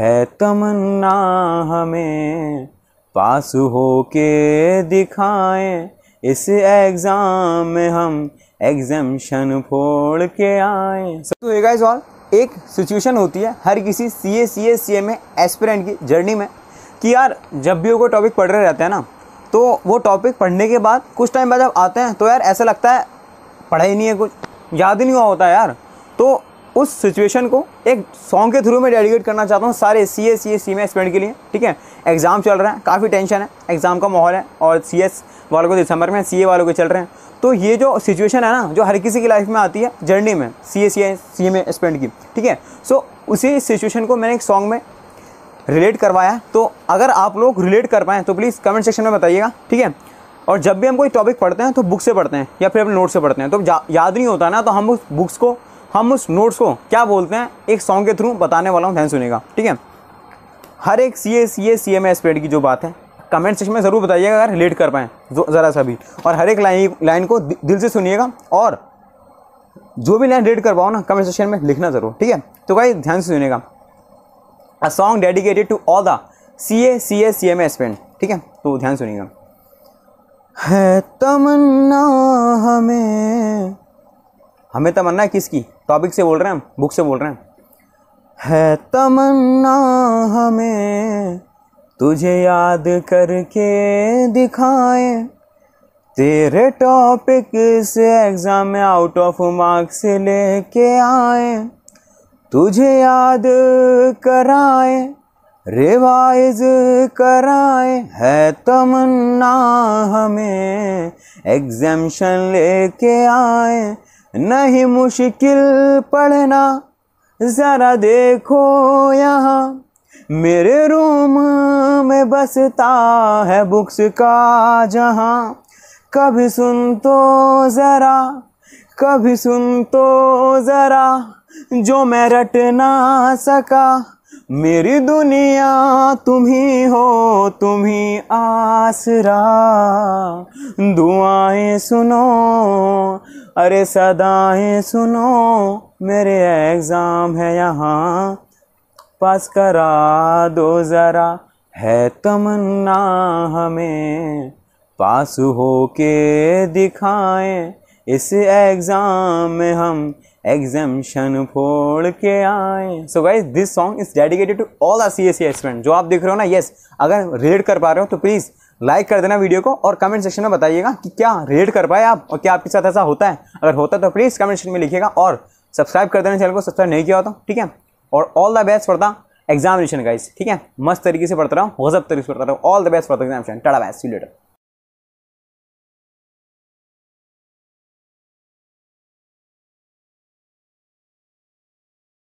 है तमन्ना हमें पास हो के दिखाएं इस एग्ज़ाम में हम एग्जामेशन फोड़ के आए तो एक सवाल ऑल एक सिचुएशन होती है हर किसी सी ए सी ए सी ए में एस्पिरेंट की जर्नी में कि यार जब भी वो टॉपिक पढ़ रहे रहते हैं ना तो वो टॉपिक पढ़ने के बाद कुछ टाइम बाद जब आते हैं तो यार ऐसा लगता है पढ़ा ही नहीं है कुछ याद ही नहीं हुआ होता है यार तो उस सिचुएशन को एक सॉन्ग के थ्रू मैं डेडिकेट करना चाहता हूँ सारे सी एस सी एस सी में स्टूडेंट के लिए ठीक है एग्ज़ाम चल रहा है काफ़ी टेंशन है एग्ज़ाम का माहौल है और सी एस वालों को दिसंबर में सी ए वालों के चल रहे हैं तो ये जो सिचुएशन है ना जो हर किसी की लाइफ में आती है जर्नी में सी ए सी एस सी में स्टूडेंट की ठीक है सो उसी सिचुएशन को मैंने एक सॉन्ग में रिलेट करवाया तो अगर आप लोग रिलेट कर पाएँ तो प्लीज़ कमेंट सेक्शन में बताइएगा ठीक है और जब भी हम कोई टॉपिक पढ़ते हैं तो बुक से पढ़ते हैं या फिर अपने नोट से पढ़ते हैं तो याद नहीं होता ना तो हम उस बुक्स को हम उस नोट्स को क्या बोलते हैं एक सॉन्ग के थ्रू बताने वाला हूँ ध्यान सुनेगा ठीक है हर एक C A C A C M S पेड की जो बात है कमेंट सेक्शन में ज़रूर बताइएगा अगर लेट कर पाएँ ज़रा सा भी और हर एक लाइन लाइन को दिल से सुनिएगा और जो भी लाइन रेड कर पाओ ना कमेंट सेक्शन में लिखना ज़रूर ठीक है तो भाई ध्यान से सुनेगा a song dedicated to all the C A C A C M S पेंड ठीक है तो ध्यान सुनिएगा है तमन्ना हमें हमें तमन्ना है किसकी टॉपिक से बोल रहे हैं हम बुक से बोल रहे हैं है तमन्ना हमें तुझे याद करके दिखाए तेरे टॉपिक से एग्ज़ाम में आउट ऑफ मार्क्स लेके आए तुझे याद कराए रिवाइज कराए है तमन्ना हमें एग्जामेशन लेके आए नहीं मुश्किल पढ़ना ज़रा देखो यहाँ मेरे रूम में बसता है बुक्स का जहाँ कभी सुन तो ज़रा कभी सुन तो ज़रा जो मैं रट ना सका मेरी दुनिया तुम्ही हो तुम्ही आसरा दुआएं सुनो अरे सदाएं सुनो मेरे एग्ज़ाम है यहाँ पास करा दो ज़रा है तमन्ना हमें पास हो के दिखाएं इस एग्ज़ाम में हम एग्जामेशन फोड़ के आए so guys this song is dedicated to all R C S C student जो आप देख रहे हो ना यस yes, अगर रेड कर पा रहे हो तो प्लीज़ लाइक कर देना वीडियो को और कमेंट सेक्शन में बताइएगा कि क्या रेड कर पाए आप और क्या आपके साथ ऐसा होता है अगर होता है तो प्लीज़ कमेंट सेक्शन में लिखिएगा और सब्सक्राइब कर देना चैनल को सब्सक्राइब नहीं किया होता तो, ठीक है और ऑल द बेस्ट पढ़ता एग्जामिनेशन गाइज ठीक है मस्त तरीके से पढ़ता रहा हूँ गजब तरीके से पढ़ता रहा हूँ ऑल द बेस्ट पढ़ता एग्जामिनेशन टाटा बैस लेटर